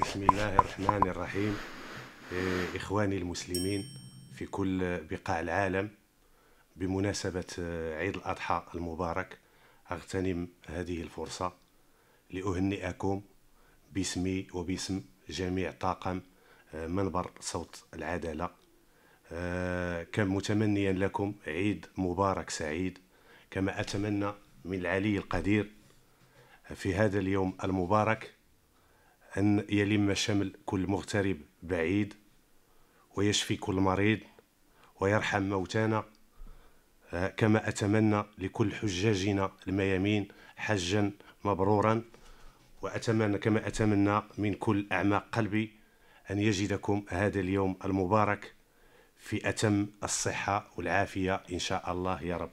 بسم الله الرحمن الرحيم إيه، إخواني المسلمين في كل بقاع العالم بمناسبة عيد الأضحى المبارك أغتنم هذه الفرصة لأهنئكم باسمي وباسم جميع طاقم آه، منبر صوت العدالة آه، متمنيا لكم عيد مبارك سعيد كما أتمنى من العلي القدير في هذا اليوم المبارك أن يلم شمل كل مغترب بعيد ويشفي كل مريض ويرحم موتانا آه، كما أتمنى لكل حجاجنا الميامين حجا مبرورا وأتمنى كما أتمنى من كل أعماق قلبي أن يجدكم هذا اليوم المبارك في أتم الصحة والعافية إن شاء الله يا رب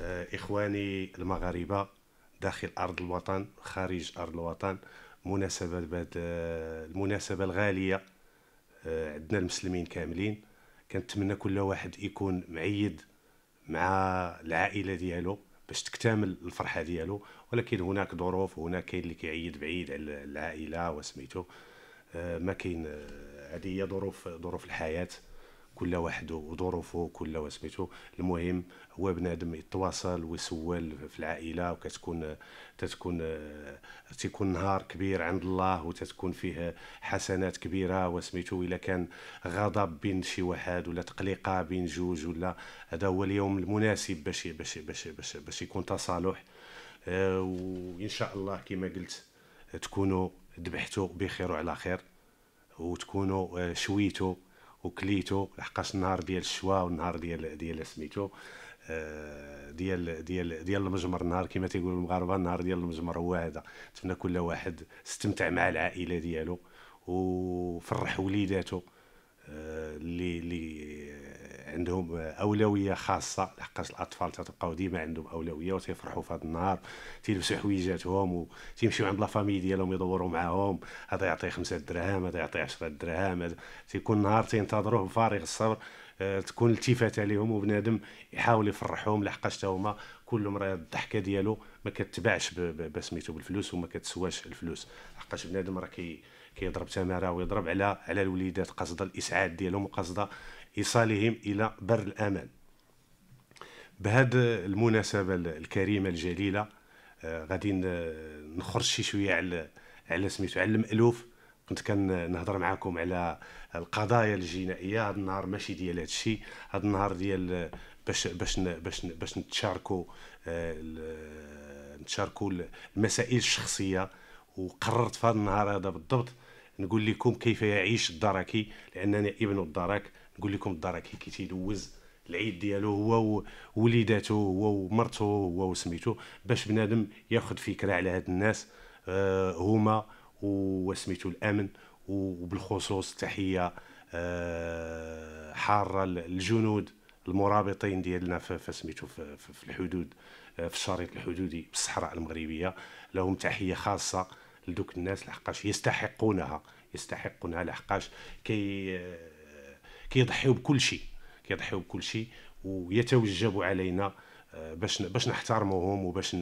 آه، إخواني المغاربة داخل أرض الوطن خارج أرض الوطن مناسبه بهذه آه، المناسبه الغاليه آه، عندنا المسلمين كاملين كنتمنى كل واحد يكون معيد مع العائله ديالو باش تكتمل الفرحه ديالو ولكن هناك ظروف وهناك كاين اللي كيعيد بعيد على العائله وسميتو آه، ما كاين هذه هي ظروف ظروف الحياه كل واحد وظروفه كل واسميتو المهم هو بنادم يتواصل ويسول في العائله وكتكون تتكون تيكون نهار كبير عند الله وتتكون فيه حسنات كبيره واسميتو الا كان غضب بين شي واحد ولا تقليقه بين جوج ولا هذا هو اليوم المناسب باش باش باش باش, باش يكون تصالح آه، وان شاء الله كما قلت تكونوا ذبحتوا بخير وعلى خير وتكونوا آه، شويتوا وكليتو لحقاش النهار ديال الشواء والنهار ديال ديال سميتو آه، ديال ديال ديال المجمر النهار كما تيقولوا المغاربه النهار ديال المجمر هو هذا نتمنى كل واحد استمتع مع العائله ديالو وفرح وليداتو آه، اللي اللي عندهم اولويه خاصه لحقاش الاطفال تتبقاو ديما عندهم اولويه وتيفرحوا في هذا النهار تيلبسوا حويجاتهم وتيمشيو عند لا فامي ديالهم يدوروا معاهم هذا يعطيه خمسة دراهم هذا يعطيه 10 دراهم تيكون نهار تينتظروه بفارغ الصبر آه، تكون التفاته لهم وبنادم يحاول يفرحهم لحقاش حتى هما كل مرة الضحكه ديالو ما كتباعش بسميتو بالفلوس وما كتسواش الفلوس لحقاش بنادم راه كي كيضرب تماره ويضرب على على الوليدات قصد الاسعاد ديالهم وقصد إيصالهم إلى بر الأمان بهذه المناسبة الكريمة الجليلة آه، غادي نخرج شي شوية على على سميتو على المألوف كنت كنهضر معاكم على القضايا الجنائيه هذا النهار ماشي ديال هذا الشيء هذا النهار ديال باش باش باش باش نتشاركوا آه، نتشاركوا المسائل الشخصيه وقررت في هذا النهار هذا بالضبط نقول لكم كيف يعيش الدركي لانني ابن الدرك نقول لكم الدار كي تيدوز العيد ديالو هو ووليداتو هو ومرته هو وسميتو باش بنادم ياخذ فكره على هاد الناس آه هما وسميتو الامن وبالخصوص تحيه آه حاره للجنود المرابطين ديالنا في سميتو في, الحدود آه، في الشريط الحدودي بالصحراء المغربيه لهم تحيه خاصه لدوك الناس لحقاش يستحقونها يستحقونها لحقاش كي آه، كيضحيو بكل شيء كيضحيو بكل شيء ويتوجبوا علينا آه، باش باش نحترموهم وباش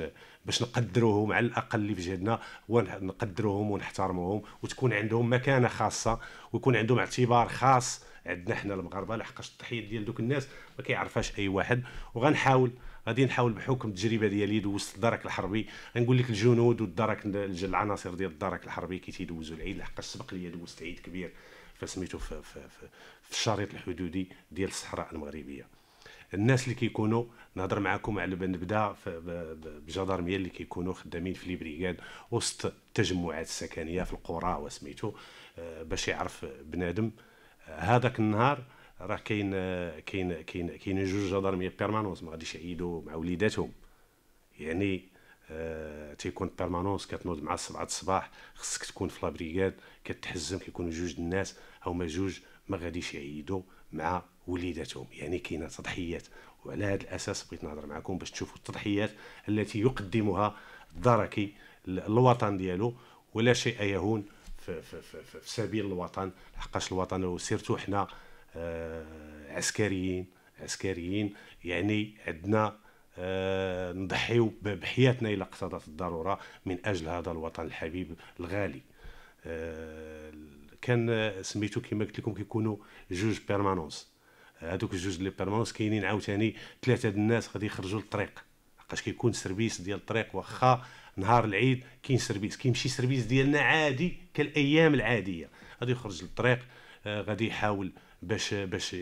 باش نقدروهم على الاقل اللي في جهدنا ونقدروهم ونحترموهم وتكون عندهم مكانه خاصه ويكون عندهم اعتبار خاص عندنا حنا المغاربه لحقاش التضحيه ديال دوك الناس ما كيعرفهاش اي واحد وغنحاول غادي نحاول بحكم التجربه ديالي دوزت الدرك الحربي غنقول لك الجنود والدرك العناصر ديال الدرك الحربي كي تيدوزوا العيد لحقاش سبق لي دوزت عيد كبير فسميتو في, في, في, في الشريط الحدودي ديال الصحراء المغربيه الناس اللي كيكونوا نهضر معكم على نبدا بجدارميه اللي كيكونوا خدامين في ليبريغاد وسط التجمعات السكنيه في القرى وسميتو آه، باش يعرف بنادم هذاك النهار راه كاين كاين كاين كاين جوج جدارميه بيرمانونس ما غاديش يعيدوا مع وليداتهم يعني آه، تيكون بيرمانونس كتنوض مع السبعة الصباح خصك تكون في لابريكاد كتحزم كيكونوا جوج الناس هما جوج ما غاديش يعيدوا مع وليداتهم يعني كاينه تضحيات وعلى هذا الاساس بغيت نهضر معكم باش تشوفوا التضحيات التي يقدمها الدركي للوطن ديالو ولا شيء يهون في, في, في, في, سبيل الوطن لحقاش الوطن سيرتو حنا آه، عسكريين عسكريين يعني عندنا آه، نضحيو بحياتنا إلى اقتضت الضرورة من أجل هذا الوطن الحبيب الغالي آه، كان سميتو كما قلت لكم كيكونوا جوج بيرمانونس هذوك الجوج لي بيرمانونس كاينين عاوتاني ثلاثه د الناس غادي يخرجوا للطريق لحقاش كيكون سيرفيس ديال الطريق واخا نهار العيد كاين سيرفيس كيمشي سيرفيس ديالنا عادي كالايام العاديه غادي يخرج للطريق آه، غادي يحاول باش باش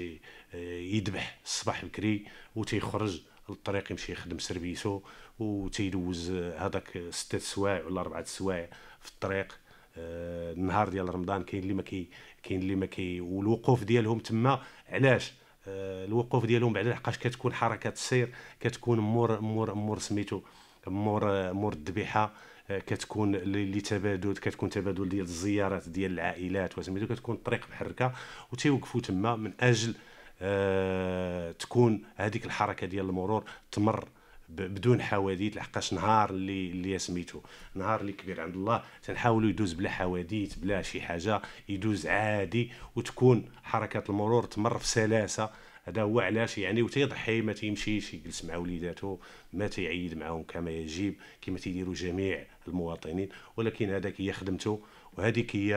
يذبح الصباح بكري وتيخرج للطريق يمشي يخدم و وتيدوز هذاك ستة سوايع ولا أربعة سوايع في الطريق آه، النهار ديال رمضان كاين اللي ما كي كاين اللي ما كي والوقوف ديالهم تما علاش آه، الوقوف ديالهم بعد لحقاش كتكون حركه السير كتكون مور مور مور سميتو مور مور الذبيحه آه، كتكون اللي تبادل كتكون تبادل ديال الزيارات ديال العائلات وسميتو كتكون الطريق محركه وتيوقفوا تما من اجل آه، تكون هذيك الحركه ديال المرور تمر بدون حواديت لحقاش نهار اللي اللي سميتو نهار اللي كبير عند الله تنحاولوا يدوز بلا حواديت بلا شي حاجه يدوز عادي وتكون حركه المرور تمر في سلاسه هذا هو علاش يعني وتيضحي ما تيمشيش يجلس مع وليداتو ما تيعيد معاهم كما يجب كما تيديروا جميع المواطنين ولكن هذاك هي خدمته وهذيك هي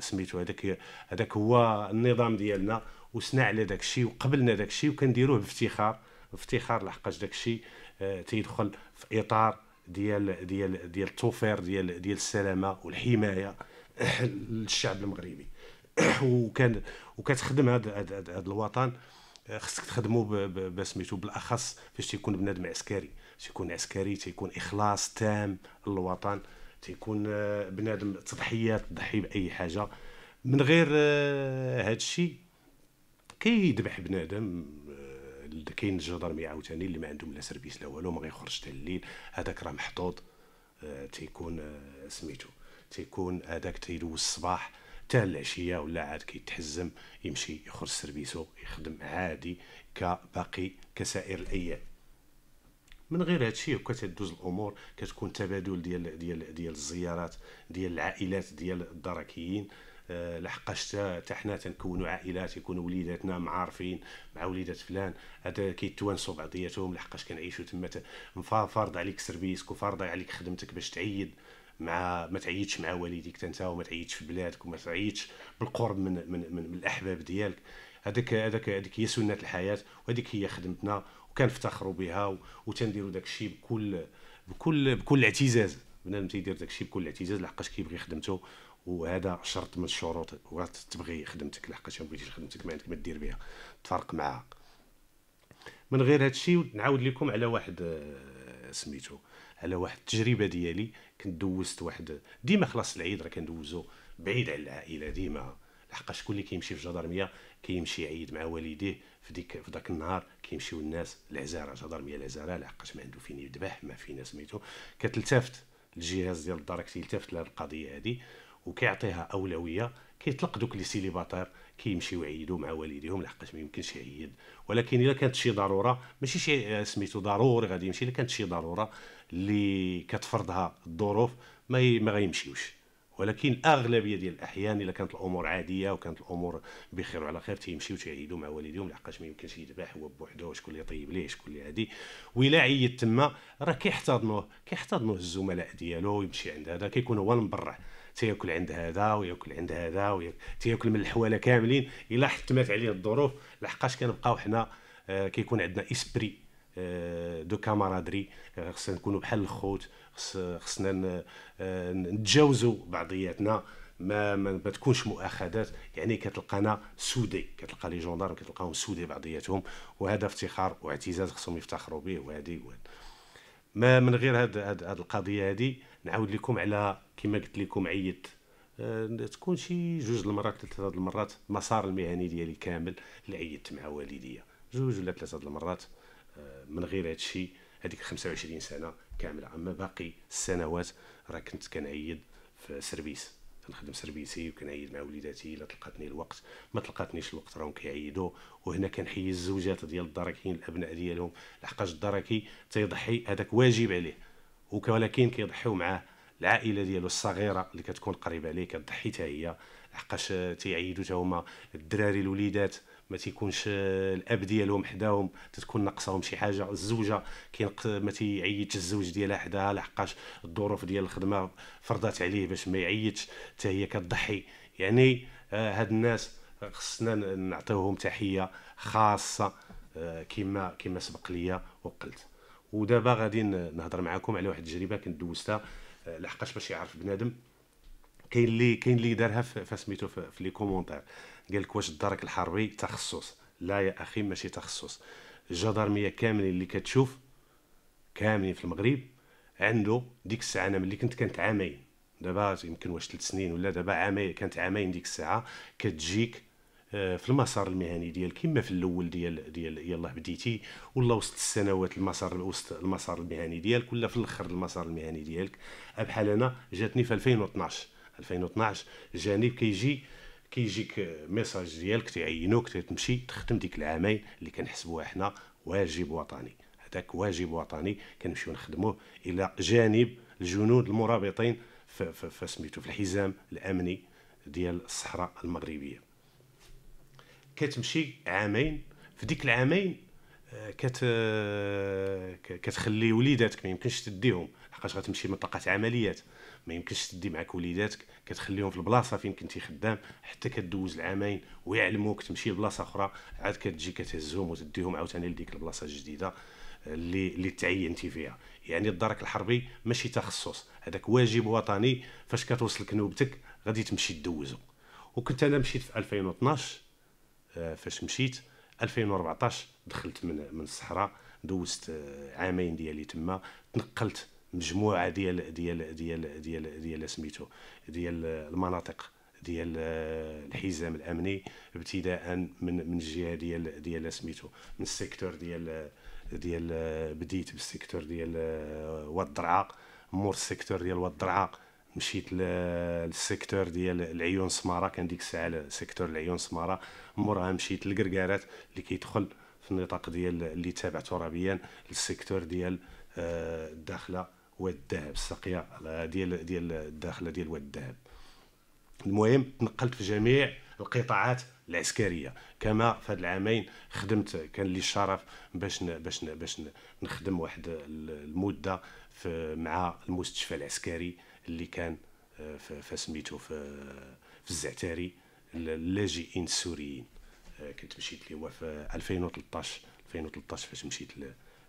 سميتو هذاك هذاك هو النظام ديالنا على داك الشيء وقبلنا داك الشيء وكنديروه بافتخار بافتخار لحقاش داك الشيء آه، تيدخل في اطار ديال ديال ديال التوفير ديال ديال السلامه والحمايه للشعب المغربي وكان وكتخدم هذا هذا الوطن آه، خصك تخدمو بسميتو بالاخص فاش تيكون بنادم عسكري تيكون عسكري تيكون اخلاص تام للوطن تيكون آه، بنادم تضحيات تضحي باي حاجه من غير هذا الشيء كيذبح بنادم آه، كاين الجدرمي عاوتاني اللي ما عندهم لا سيرفيس لا والو ما غيخرجش حتى الليل هذاك راه محطوط آه، تيكون آه، سميتو تيكون هذاك تيدوز الصباح حتى العشيه ولا عاد كيتحزم يمشي يخرج سيرفيسو يخدم عادي كباقي كسائر الايام من غير هادشي هكا تدوز الامور كتكون تبادل ديال ديال ديال الزيارات ديال العائلات ديال الدركيين آه، لحقاش حتى حنا تنكونوا عائلات يكونوا وليداتنا معارفين مع وليدات فلان هذا كيتوانسوا بعضياتهم لحقاش كنعيشوا تما فارض عليك سيرفيسك وفارض عليك خدمتك باش تعيد مع ما تعيدش مع والديك انت وما تعيدش في بلادك وما تعيدش بالقرب من من من, من الاحباب ديالك هذاك هذاك هذيك هي سنه الحياه وهذيك هي خدمتنا وكنفتخروا بها وتنديروا داك الشيء بكل بكل بكل اعتزاز بنادم تيدير داك الشيء بكل اعتزاز لحقاش كيبغي خدمته وهذا شرط من الشروط تبغي خدمتك لحقاش ما بغيتيش خدمتك ما عندك ما دير بها تفارق معها من غير هذا الشيء نعاود لكم على واحد آه، سميتو على واحد التجربه ديالي كنت دوزت واحد ديما خلاص العيد راه كندوزو بعيد على العائله ديما لحقاش شكون اللي كيمشي في جدرميه كيمشي يعيد مع والديه في ديك في ذاك النهار كيمشيو الناس العزاره جدرميه العزاره لحقاش ما عنده فين يذبح ما فينا سميتو كتلتفت الجهاز ديال الدار كيلتفت لهاد القضيه هادي وكيعطيها اولويه كيطلق دوك لي سيليباتير كيمشيو يعيدوا مع والديهم لحقاش ما يمكنش يعيد ولكن الا كانت شي ضروره ماشي شي سميتو ضروري غادي يمشي الا كانت شي ضروره اللي كتفرضها الظروف ما ما غيمشيوش ولكن اغلبيه ديال الاحيان الا كانت الامور عاديه وكانت الامور بخير وعلى خير تيمشيو تيعيدوا مع والديهم لحقاش ما يمكنش يذبح هو بوحدو شكون اللي يطيب ليه شكون اللي هادي ويلا عيد تما راه كيحتضنوه كيحتضنوه الزملاء ديالو يمشي عند هذا كيكون هو المبرع تياكل عند هذا وياكل عند هذا تياكل من الحواله كاملين الا حتمات عليه الظروف لحقاش كنبقاو حنا آه، كيكون عندنا اسبري دو كامارادري خصنا نكونوا بحال الخوت خصنا نتجاوزوا بعضياتنا ما, ما, تكونش مؤاخذات يعني كتلقانا سودي كتلقى لي جوندارم كتلقاهم سودي بعضياتهم وهذا افتخار واعتزاز خصهم يفتخروا به وهذه ما من غير هاد, هاد, هاد القضيه هذه نعاود لكم على كما قلت لكم عيت أه تكون شي جوج المرات ثلاثه المرات المسار المهني ديالي كامل اللي عيدت مع والديا جوج ولا ثلاثه المرات من غير هذا الشيء هذيك 25 سنه كامله اما باقي السنوات راه كنت كنعيد في سيرفيس كنخدم سيرفيسي وكنعيد مع وليداتي الا طلقاتني الوقت ما طلقاتنيش الوقت راهم كيعيدوا وهنا كنحيي الزوجات ديال الدراكين الابناء ديالهم لحقاش الدراكي تيضحي هذاك واجب عليه ولكن كيضحيو معاه العائله ديالو الصغيره اللي كتكون قريبه عليه كتضحي حتى هي لحقاش تيعيدوا حتى هما الدراري الوليدات ما تيكونش الاب ديالهم حداهم تتكون ناقصاهم شي حاجه الزوجه كينق ما تيعيطش الزوج ديالها حداها لحقاش الظروف ديال الخدمه فرضات عليه باش ما يعيطش حتى هي كتضحي يعني آه، هاد الناس خصنا نعطيوهم تحيه خاصه آه، كما كما سبق ليا وقلت ودابا غادي نهضر معكم على واحد التجربه كنت دوزتها آه، لحقاش باش يعرف بنادم كاين اللي كاين اللي دارها فسميتو في, في لي كومونتير قال لك واش الدرك الحربي تخصص لا يا اخي ماشي تخصص الجدارميه كاملين اللي كتشوف كاملين في المغرب عنده ديك الساعه انا ملي كنت كانت عامين دابا يمكن واش ثلاث سنين ولا دابا عامين كانت عامين ديك الساعه كتجيك آه، في المسار المهني ديال كما في الاول ديال ديال يلاه بديتي ولا وسط السنوات المسار وسط المسار المهني ديالك ولا في الاخر المسار المهني ديالك بحال انا جاتني في 2012 2012 جانب كيجي كيجيك ميساج ديالك تعينوك تمشي تخدم ديك العامين اللي كنحسبوها حنا واجب وطني هذاك واجب وطني كنمشيو نخدموه الى جانب الجنود المرابطين فسميتو في الحزام الامني ديال الصحراء المغربيه كتمشي عامين في ديك العامين آه، كت آه، كتخلي وليداتك ما يمكنش تديهم حيت غتمشي منطقه عمليات ما يمكنش تدي معك وليداتك كتخليهم في البلاصه فين كنتي خدام حتى كدوز العامين ويعلموك تمشي لبلاصه اخرى عاد كتجي كتهزهم وتديهم عاوتاني لديك البلاصه الجديده اللي اللي تعينتي فيها يعني الدرك الحربي ماشي تخصص هذاك واجب وطني فاش كتوصلك نوبتك غادي تمشي تدوزو وكنت انا مشيت في 2012 آه، فاش مشيت 2014 دخلت من من الصحراء دوزت آه، عامين ديالي تما تنقلت مجموعه ديال ديال ديال ديال ديال سميتو ديال المناطق ديال الحزام الامني ابتداء من من الجهه ديال ديال سميتو من السيكتور ديال ديال بديت بالسيكتور ديال واد درعا مور السيكتور ديال واد درعا مشيت للسيكتور ديال العيون سماره كان ديك الساعه سيكتور العيون سماره مورها مشيت للكركارات اللي كيدخل في النطاق ديال اللي تابع ترابيا للسيكتور ديال آه، الداخله واد الذهب الساقيه ديال ديال الداخله ديال واد الذهب المهم تنقلت في جميع القطاعات العسكريه كما في هاد العامين خدمت كان لي الشرف باش باش باش نخدم واحد المده في مع المستشفى العسكري اللي كان آه، في سميتو في, في الزعتري اللاجئين السوريين آه، كنت مشيت ليه في 2013 2013 فاش مشيت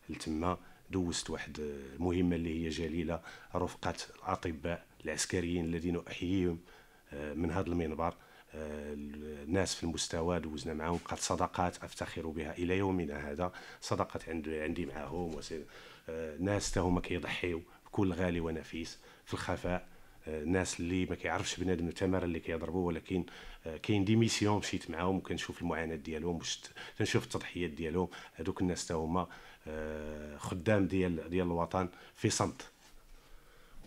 لتما دوزت واحد المهمه اللي هي جليله رفقه الاطباء العسكريين الذين احييهم آه، من هذا المنبر آه، الناس في المستوى دوزنا معهم قد صداقات افتخر بها الى يومنا هذا صداقات عندي معهم آه، ناس تا هما كيضحيو بكل غالي ونفيس في الخفاء الناس اللي ما كيعرفش بنادم التماره اللي كيضربوا ولكن آه، كاين دي ميسيون مشيت معاهم وكنشوف المعاناه ديالهم كنشوف التضحيات ديالهم هذوك الناس حتى هما آه، خدام ديال ديال الوطن في صمت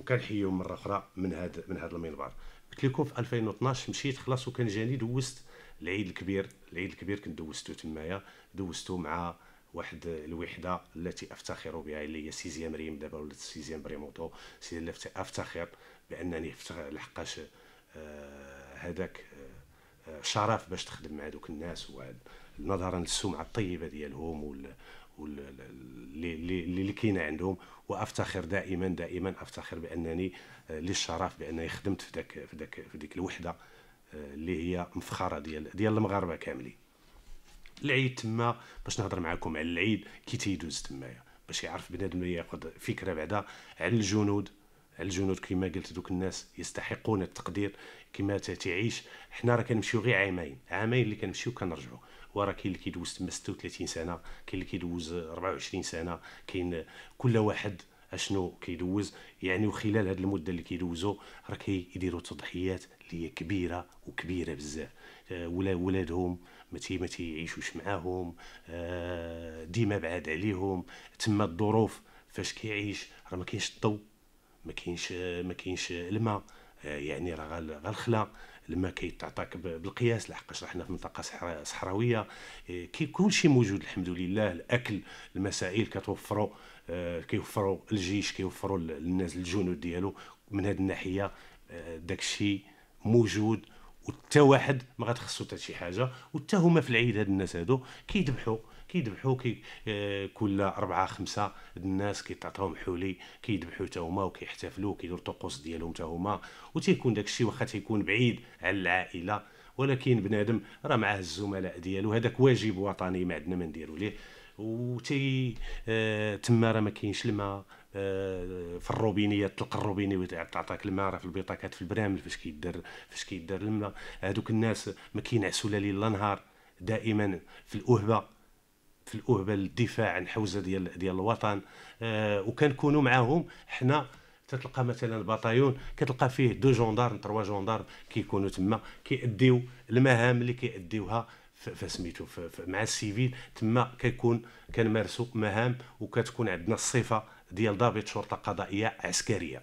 وكنحييهم مره اخرى من هذا من هذا المنبر قلت لكم في 2012 مشيت خلاص وكان جاني دوزت العيد الكبير العيد الكبير كنت دوزتو تمايا دوزتو مع واحد الوحده التي افتخر بها اللي هي سيزيام ريم دابا ولا سيزيام بريموطو سي افتخر بانني لحقاش آه، هذاك آه، آه، شرف باش تخدم مع دوك الناس ونظرا للسمعه الطيبه ديالهم وال اللي اللي كاينه عندهم وافتخر دائما دائما افتخر بانني لي الشرف بانني خدمت في ذاك في ذاك في ديك الوحده اللي هي مفخره ديال ديال المغاربه كاملين العيد تما باش نهضر معكم على العيد كي تيدوز تمايا باش يعرف بنادم ياخذ فكره بعدا على الجنود الجنود كما قلت دوك الناس يستحقون التقدير كما تعيش حنا راه كنمشيو غير عامين عامين اللي كنمشيو كنرجعوا وراه كاين اللي كيدوز تما 36 سنه كاين اللي كيدوز 24 سنه كاين كل واحد اشنو كيدوز يعني وخلال هذه المده اللي كيدوزو راه كيديروا تضحيات اللي هي كبيره وكبيره بزاف آه، ولا ولادهم ما تي ما تيعيشوش معاهم آه، ديما بعاد عليهم تما الظروف فاش كيعيش راه ما كاينش الضوء ما كاينش ما كاينش الماء آه، يعني راه غير الخلا الماء كيتعطاك بالقياس لحقاش حنا في منطقه صحراويه آه، كل شيء موجود الحمد لله الاكل المسائل كتوفروا آه، كيوفروا الجيش كيوفروا الناس الجنود ديالو من هذه الناحيه داكشي موجود وتا واحد ما غتخصو حتى شي حاجه وتا هما في العيد هاد الناس هادو كيذبحوا كيذبحوا كي آه، كل أربعة خمسة الناس كيتعطاهم حولي كيذبحوا حتى هما وكيحتفلوا كيديروا الطقوس ديالهم حتى هما وتيكون داك الشيء واخا تيكون بعيد على العائله ولكن بنادم راه معاه الزملاء ديالو هذاك واجب وطني ما عندنا ما نديروا ليه وتي آه تما راه ما كاينش الماء آه في الروبينيه تلقى الروبيني تعطاك الماء راه في البطاقات في البرامج فاش كيدير فاش كيدير الماء هذوك الناس ما كينعسوا لا ليل لا نهار دائما في الاهبه في الاهبه للدفاع عن الحوزه ديال ديال الوطن آه وكنكونوا معاهم حنا تتلقى مثلا البطايون كتلقى فيه دو جوندارم تروا جوندارم كيكونوا تما كيأديو المهام اللي كيأديوها فسميتو مع السيفيل تما كيكون كنمارسوا مهام وكتكون عندنا الصفه ديال ضابط شرطه قضائيه عسكريه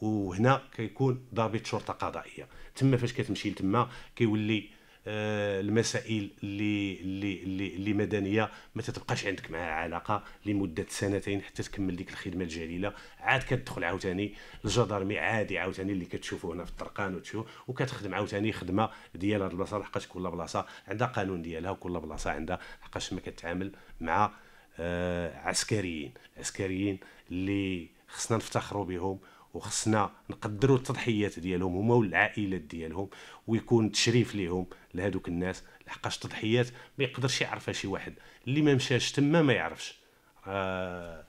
وهنا كيكون ضابط شرطه قضائيه تما فاش كتمشي لتما كيولي آه، المسائل اللي اللي اللي, مدنيه ما تتبقاش عندك معها علاقه لمده سنتين حتى تكمل ديك الخدمه الجليله عاد كتدخل عاوتاني الجدرمي عادي عاوتاني اللي كتشوفوه هنا في الطرقان وتشوف وكتخدم عاوتاني خدمه ديال هذه البلاصه لحقاش كل بلاصه عندها قانون ديالها وكل بلاصه عندها لحقاش ما كتعامل مع آه، عسكريين عسكريين اللي خصنا نفتخروا بهم وخصنا نقدروا التضحيات ديالهم هما والعائلات ديالهم ويكون تشريف ليهم لهذوك الناس لحقاش التضحيات ما يقدرش يعرفها شي واحد اللي ما مشاش تما ما يعرفش آه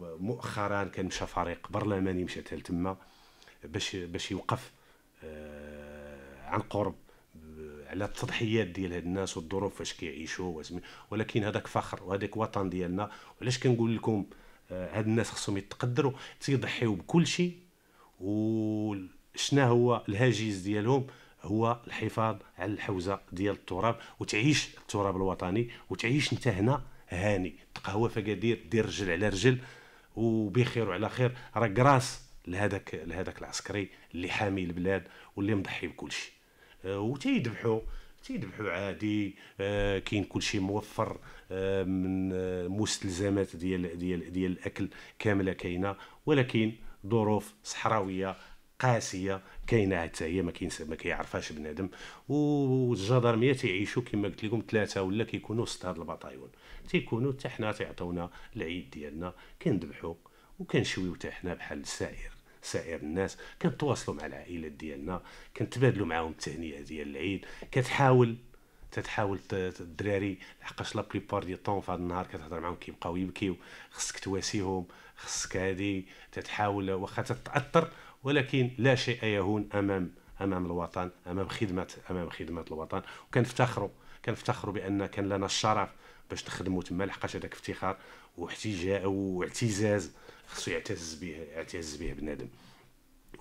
مؤخرا كان مشى فريق برلماني مشى تما باش باش يوقف آه عن قرب آه، على التضحيات ديال هاد الناس والظروف فاش كيعيشوا ولكن هذاك فخر وهذاك وطن ديالنا وعلاش كنقول لكم آه، هاد الناس خصهم يتقدروا تيضحيو بكل شيء وشنا هو الهاجس ديالهم هو الحفاظ على الحوزه ديال التراب وتعيش التراب الوطني وتعيش انت هنا هاني تقهوى فقادير دير رجل على رجل وبخير وعلى خير راه كراس لهذاك لهذاك العسكري اللي حامي البلاد واللي مضحي بكل شيء وتيدبحوا آه، وتيذبحوا تيذبحوا عادي آه، كاين كل شيء موفر آه، من مستلزمات ديال ديال ديال الاكل كامله كاينه ولكن ظروف صحراويه قاسيه كاينه حتى هي ما كينسى ما كيعرفهاش بنادم والجدرميه تيعيشوا كما قلت لكم ثلاثه ولا كيكونوا وسط هاد البطايون تيكونوا حتى حنا تيعطيونا العيد ديالنا كنذبحوا وكنشويو حتى حنا بحال السائر سائر الناس كنتواصلوا مع العائلات ديالنا كنتبادلوا معاهم التهنئه ديال العيد كتحاول تتحاول الدراري لحقاش لا بليبار ديال طون في هذا النهار كتهضر معاهم كيبقاو يبكيو خصك تواسيهم خصك هذه تتحاول واخا تتاثر ولكن لا شيء يهون امام امام الوطن امام خدمه امام خدمه الوطن وكنفتخروا كنفتخروا بان كان لنا الشرف باش نخدموا تما لحقاش هذاك افتخار واحتجاء واعتزاز خصو يعتز به يعتز به بنادم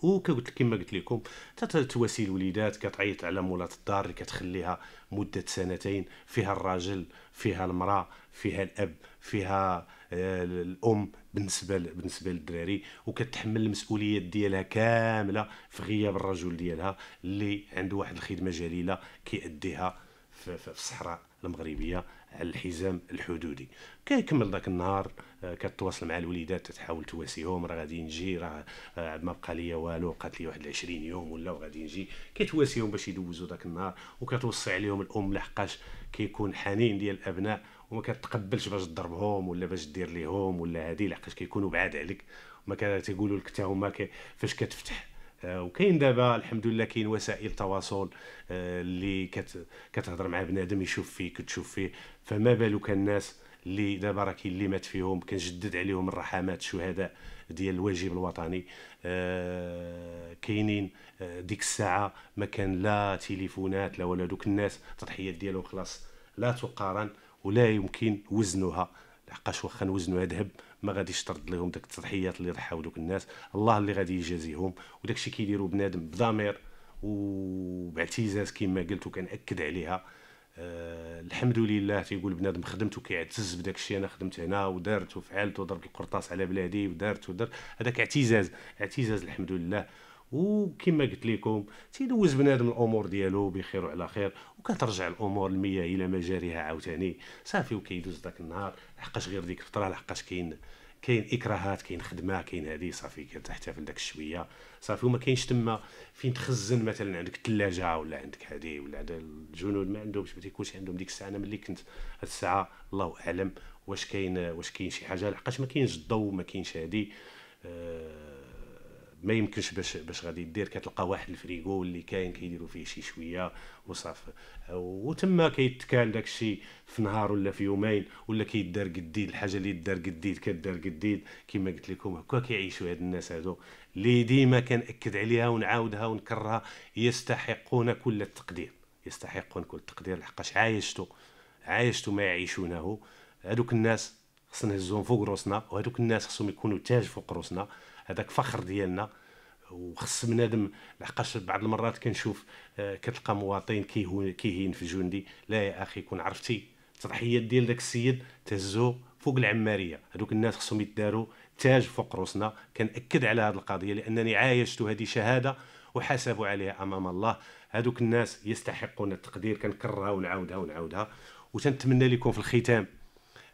وكقلت كما قلت لكم تتواسي الوليدات كتعيط على مولات الدار اللي كتخليها مده سنتين فيها الراجل فيها المراه فيها الاب فيها الام بالنسبه بالنسبه للدراري وكتحمل المسؤوليات ديالها كامله في غياب الرجل ديالها اللي عنده واحد الخدمه جليله كيأديها في, في الصحراء المغربيه على الحزام الحدودي كيكمل ذاك النهار آه، كتواصل مع الوليدات تحاول تواسيهم راه غادي نجي راه آه، ما بقى ليا والو بقات لي واحد 20 يوم ولا وغادي نجي كتواسيهم باش يدوزوا ذاك النهار وكتوصي عليهم الام لحقاش كيكون حنين ديال الابناء وما كتقبلش باش تضربهم ولا باش دير ليهم ولا هذه لحقاش كيكونوا بعاد عليك وما كتقولوا لك حتى هما فاش كتفتح آه، وكاين دابا الحمد لله كاين وسائل تواصل آه، اللي كتهضر مع بنادم يشوف فيك تشوف فيه فما بالك الناس اللي دابا راه كاين اللي مات فيهم كنجدد عليهم الرحمات الشهداء ديال الواجب الوطني آه، كاينين ديك الساعه ما كان لا تليفونات لا ولا دوك الناس التضحيات ديالهم خلاص لا تقارن ولا يمكن وزنوها لحقاش واخا نوزنوها ذهب ما غاديش ترد لهم داك التضحيات اللي ضحاو دوك الناس الله اللي غادي يجازيهم وداك الشيء كيديروا بنادم بضمير وباعتزاز كما قلت وكنأكد عليها أه الحمد لله تيقول بنادم خدمت وكيعتز بداك الشيء انا خدمت هنا ودرت وفعلت وضربت القرطاس على بلادي ودرت ودرت هذاك اعتزاز اعتزاز الحمد لله وكما قلت لكم تيدوز بنادم الامور ديالو بخير وعلى خير وكترجع الامور المياه الى مجاريها عاوتاني صافي وكيدوز داك النهار لحقاش غير ديك الفتره لحقاش كاين كاين اكراهات كاين خدمه كاين هذه صافي كتحتفل داك الشويه صافي وما كاينش تما فين تخزن مثلا عندك الثلاجه ولا عندك هذه ولا عند الجنود ما عندهمش ما تيكونش عندهم ديك الساعه انا ملي كنت هاد الساعه الله اعلم واش كاين واش كاين شي حاجه لحقاش ما كاينش الضوء ما كاينش هذه أه ما يمكنش باش باش غادي دير كتلقى واحد الفريغو اللي كاين كيديروا فيه شي شويه وصافي وتما كيتكال داك الشيء في نهار ولا في يومين ولا كيدار قديد الحاجه اللي دار قديد كدار قديد كما قلت لكم هكا كيعيشوا هاد الناس هادو اللي ديما كنأكد عليها ونعاودها ونكررها يستحقون كل التقدير يستحقون كل التقدير لحقاش عايشتو عايشتو ما يعيشونه هادوك الناس خصنا نهزهم فوق روسنا وهادوك الناس خصهم يكونوا تاج فوق روسنا هذاك فخر ديالنا وخص بنادم لحقاش بعض المرات كنشوف آه، كتلقى مواطن كيهين في جندي لا يا اخي كون عرفتي التضحيات ديال داك السيد تهزو فوق العماريه هذوك الناس خصهم يداروا تاج فوق راسنا كنأكد على هذه القضيه لانني عايشت هذه شهاده وحاسبوا عليها امام الله هذوك الناس يستحقون التقدير كنكررها ونعاودها ونعاودها وتنتمنى لكم في الختام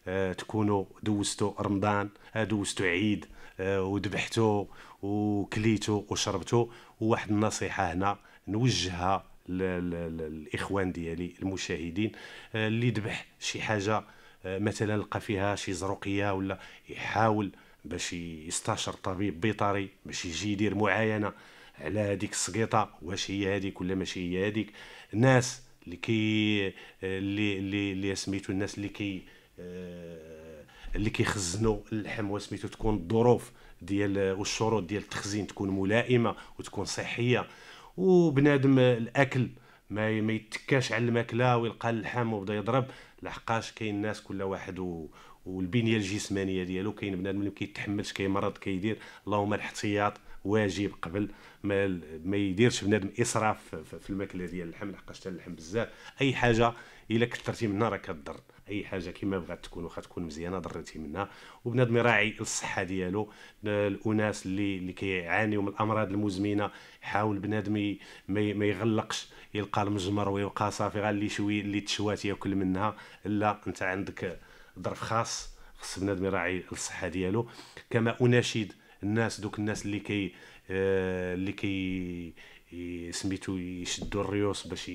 آه، تكونوا دوزتوا رمضان آه، دوزتوا عيد آه، وذبحتو وكليتو وشربتو وواحد النصيحه هنا نوجهها للاخوان ديالي المشاهدين آه، اللي ذبح شي حاجه آه، مثلا لقى فيها شي زروقيه ولا يحاول باش يستشر طبيب بيطري باش يجي يدير معاينه على هذيك السقيطه واش هي هذيك ولا ماشي هي هذيك الناس اللي كي اللي اللي, اللي سميتو الناس اللي كي اللي كيخزنوا اللحم وسميتو تكون الظروف ديال والشروط ديال التخزين تكون ملائمه وتكون صحيه وبنادم الاكل ما ما يتكاش على الماكله ويلقى اللحم وبدا يضرب لحقاش كاين الناس كل واحد و... والبنيه الجسمانيه ديالو كاين بنادم اللي ما كيتحملش كيمرض كيدير اللهم الاحتياط واجب قبل ما ما يديرش بنادم اسراف في الماكله ديال اللحم لحقاش اللحم بزاف اي حاجه الا كثرتي منها راه كضر اي حاجه كما بغات تكون واخا تكون مزيانه ضرتي منها وبنادم يراعي الصحه ديالو الاناس اللي اللي كيعانيو من الامراض المزمنه يحاول بنادم ما يغلقش يلقى المجمر ويبقى صافي غير اللي شوي اللي تشوات ياكل منها لا انت عندك ظرف خاص خص بنادم يراعي الصحه ديالو كما اناشد الناس دوك الناس اللي كي آه، اللي كي سميتو يشدوا الريوس باش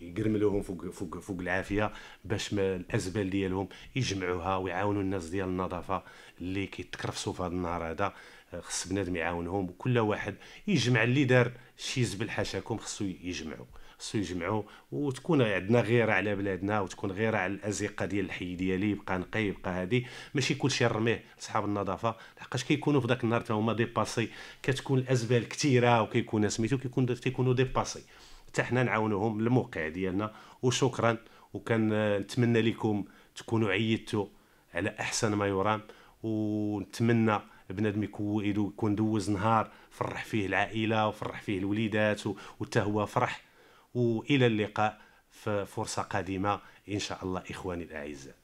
يقرملوهم فوق فوق فوق العافيه باش ما الازبال ديالهم يجمعوها ويعاونوا الناس ديال النظافه اللي كيتكرفسوا في هذا النهار هذا خص بنادم يعاونهم وكل واحد يجمع اللي دار شي زبل حاشاكم خصو يجمعوا خصو يجمعوا وتكون عندنا غيره على بلادنا وتكون غيره على الازقه ديال الحي ديالي يبقى نقي يبقى هادي ماشي كلشي رميه لصحاب النظافه لحقاش كيكونوا في ذاك النهار تا هما ديباسي كتكون الازبال كثيره وكيكون سميتو كيكون تيكونوا ديباسي حتى حنا نعاونوهم الموقع ديالنا وشكرا نتمنى لكم تكونوا عيدتوا على احسن ما يرام ونتمنى بنادم يكون دوز نهار فرح فيه العائله وفرح فيه الوليدات وحتى هو فرح والى اللقاء في فرصه قادمه ان شاء الله اخواني الاعزاء